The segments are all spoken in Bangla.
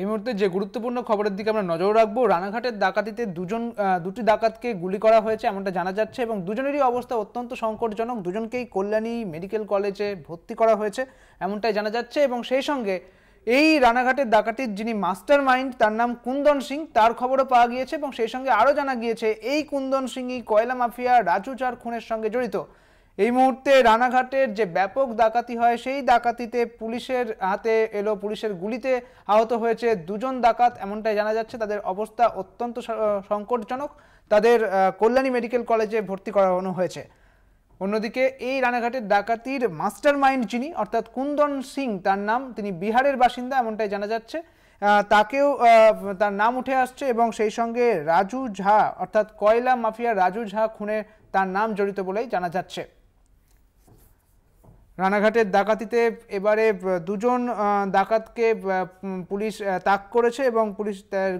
এই মুহূর্তে যে গুরুত্বপূর্ণ খবরের দিকে আমরা নজর রাখবো রানাঘাটের ডাকাতিতে দুজন দুটি ডাকাতকে গুলি করা হয়েছে এমনটা জানা যাচ্ছে এবং দুজনেরই অবস্থা অত্যন্ত সংকটজনক দুজনকেই কল্যাণী মেডিকেল কলেজে ভর্তি করা হয়েছে এমনটাই জানা যাচ্ছে এবং সেই সঙ্গে এই রানাঘাটের ডাকাতির যিনি মাস্টার মাইন্ড তার নাম কুন্দন সিং তার খবরও পাওয়া গিয়েছে এবং সেই সঙ্গে আরও জানা গিয়েছে এই কুন্দন সিংই কয়লা মাফিয়া রাজু চার খুনের সঙ্গে জড়িত এই মুহূর্তে রানাঘাটের যে ব্যাপক ডাকাতি হয় সেই ডাকাতিতে পুলিশের হাতে এলো পুলিশের গুলিতে আহত হয়েছে দুজন ডাকাত এমনটাই জানা যাচ্ছে তাদের অবস্থা অত্যন্ত সংকটজনক তাদের কল্যাণী মেডিকেল কলেজে ভর্তি করানো হয়েছে অন্যদিকে এই রানাঘাটের ডাকাতির মাস্টার মাইন্ড যিনি অর্থাৎ কুন্দন সিং তার নাম তিনি বিহারের বাসিন্দা এমনটাই জানা যাচ্ছে তাকেও তার নাম উঠে আসছে এবং সেই সঙ্গে রাজু ঝা অর্থাৎ কয়লা মাফিয়া রাজু ঝা খুনে তার নাম জড়িত বলেই জানা যাচ্ছে রানাঘাটের ডাকাতিতে এবারে দুজন ডাকাতকে পুলিশ তাক করেছে এবং পুলিশ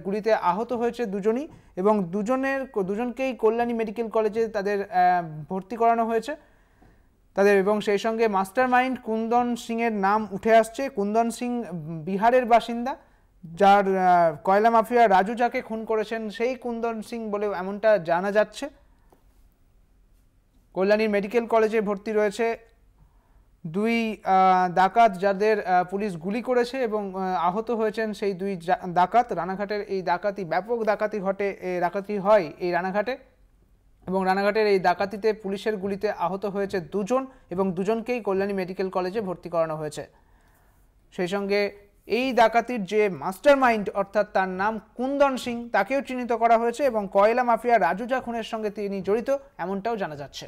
গুলিতে আহত হয়েছে দুজনই এবং দুজনের দুজনকেই কল্যাণী মেডিকেল কলেজে তাদের ভর্তি করানো হয়েছে তাদের এবং সেই সঙ্গে মাস্টার মাইন্ড কুন্দন সিংয়ের নাম উঠে আসছে কুন্দন সিং বিহারের বাসিন্দা যার কয়লা মাফিয়া রাজু যাকে খুন করেছেন সেই কুন্দন সিং বলে এমনটা জানা যাচ্ছে কল্যাণীর মেডিকেল কলেজে ভর্তি রয়েছে দুই ডাকাত যাদের পুলিশ গুলি করেছে এবং আহত হয়েছেন সেই দুই ডাকাত রানাঘাটের এই ডাকাতি ব্যাপক ডাকাতি ঘটে ডাকাতি হয় এই রানাঘাটে এবং রানাঘাটের এই ডাকাতিতে পুলিশের গুলিতে আহত হয়েছে দুজন এবং দুজনকেই কল্যাণী মেডিকেল কলেজে ভর্তি করানো হয়েছে সেই সঙ্গে এই ডাকাতির যে মাস্টার মাইন্ড অর্থাৎ তার নাম কুন্দন সিং তাকেও চিহ্নিত করা হয়েছে এবং কয়লা মাফিয়া রাজু খুনের সঙ্গে তিনি জড়িত এমনটাও জানা যাচ্ছে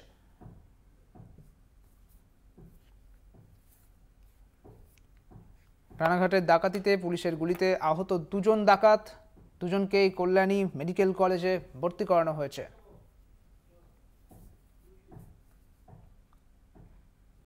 রানাঘাটের ডাকাতিতে পুলিশের গুলিতে আহত দুজন ডাকাত দুজনকেই কল্যাণী মেডিকেল কলেজে ভর্তি করানো হয়েছে